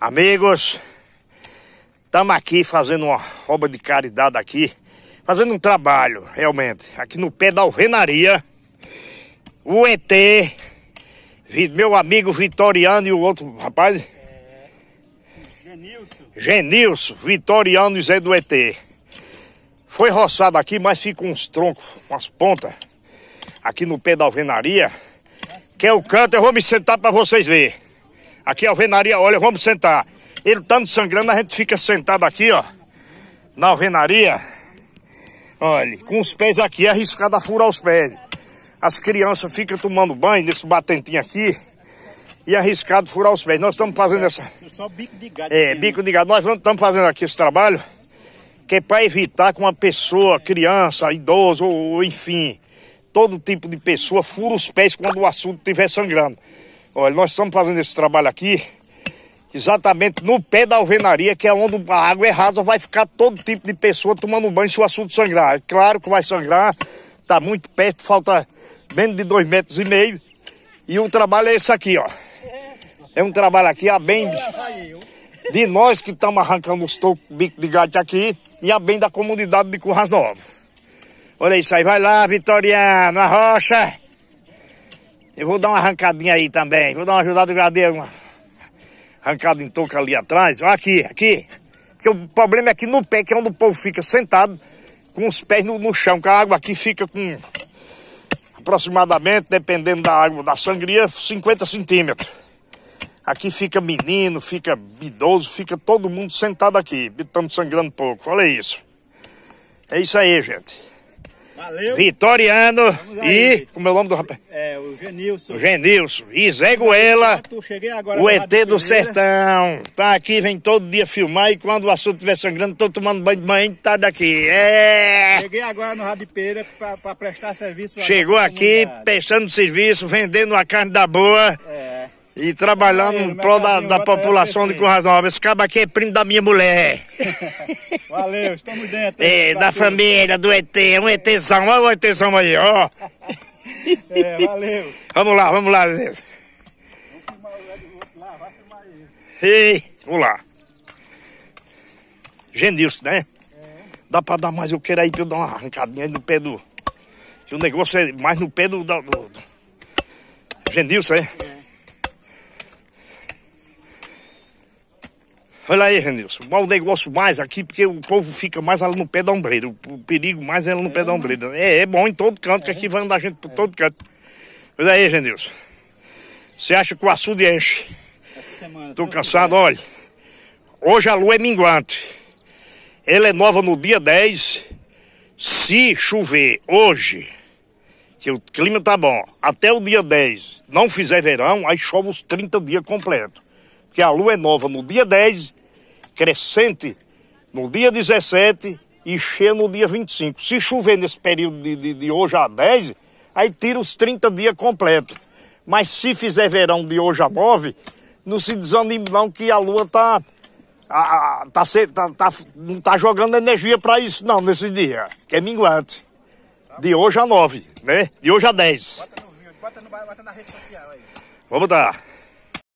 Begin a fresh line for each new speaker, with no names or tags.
Amigos, estamos aqui fazendo uma obra de caridade aqui, fazendo um trabalho, realmente, aqui no pé da alvenaria. O ET, meu amigo Vitoriano e o outro rapaz. É, Genilson. Genilson, Vitoriano e Zé do ET. Foi roçado aqui, mas fica uns troncos, umas pontas, aqui no pé da alvenaria. Que é o canto, eu vou me sentar para vocês verem. Aqui é a alvenaria, olha, vamos sentar. Ele tá sangrando, a gente fica sentado aqui, ó. Na alvenaria. Olha, com os pés aqui, é arriscado a furar os pés. As crianças ficam tomando banho nesse batentinho aqui. E é arriscado furar os pés. Nós estamos fazendo essa. Só bico de gado. É, né? bico de gado. Nós estamos fazendo aqui esse trabalho que é para evitar que uma pessoa, criança, idoso, ou, ou enfim, todo tipo de pessoa fura os pés quando o assunto estiver sangrando. Olha, nós estamos fazendo esse trabalho aqui exatamente no pé da alvenaria, que é onde a água é rasa, vai ficar todo tipo de pessoa tomando banho se o assunto sangrar. É claro que vai sangrar, está muito perto, falta menos de dois metros e meio. E o trabalho é esse aqui, ó. É um trabalho aqui, a bem de nós que estamos arrancando os tocos, bico de gato aqui, e a bem da comunidade de Curras Novo. Olha isso aí, vai lá, Vitoriano, a rocha! Eu vou dar uma arrancadinha aí também. Vou dar uma ajudada, cadê? Uma arrancada em touca ali atrás. Olha aqui, aqui. Porque o problema é que no pé, que é onde o povo fica sentado, com os pés no, no chão, que a água aqui fica com aproximadamente, dependendo da água, da sangria, 50 centímetros. Aqui fica menino, fica idoso, fica todo mundo sentado aqui. Estamos sangrando pouco. Olha isso. É isso aí, gente. Valeu. Vitoriano e. Como é o nome do rapaz? É, o Genilson. O Genilson. E Zé Goela. O ET do, Sertão. Tá aqui, vem todo dia filmar e quando o assunto estiver sangrando, tô tomando banho de manhã tá daqui. É. Cheguei agora no Rádio Pereira pra, pra prestar serviço. Chegou aqui, prestando serviço, vendendo a carne da boa e trabalhando Valeu, em prol da, da população de Currais Novas. Esse cabo aqui é primo da minha mulher. Valeu, estamos dentro. É, da família, do ET, um ETzão, olha o ETzão aí, ó. É, valeu. Vamos lá, vamos lá. Vamos filmar o lá, vai filmar ele. Ei, vamos lá. Genilson, né? É. Dá pra dar mais o queira aí pra eu dar uma arrancadinha aí no pé do. Que o negócio é mais no pé do. do, do... Genilson, é? é. Olha aí, Renilson, o negócio mais aqui, porque o povo fica mais ela no pé da ombreira, o perigo mais ela é no é, pé da é. ombreira. É, é bom em todo canto, é. que aqui é. vai andar gente por todo canto. Olha aí, Renilson, você acha que o açude enche? Essa semana. Tô cansado, olha. Hoje a lua é minguante. Ela é nova no dia 10. Se chover hoje, que o clima tá bom, até o dia 10 não fizer verão, aí chove os 30 dias completo. Porque a lua é nova no dia 10 crescente no dia 17 e cheia no dia 25. Se chover nesse período de, de, de hoje a 10, aí tira os 30 dias completos. Mas se fizer verão de hoje a 9, não se desanime não que a lua tá, a, a, tá, tá, tá, não tá jogando energia para isso não nesse dia, que é minguante. De hoje a 9, né? De hoje a 10. Bota no bota, no, bota na rede social aí. Vamos dar.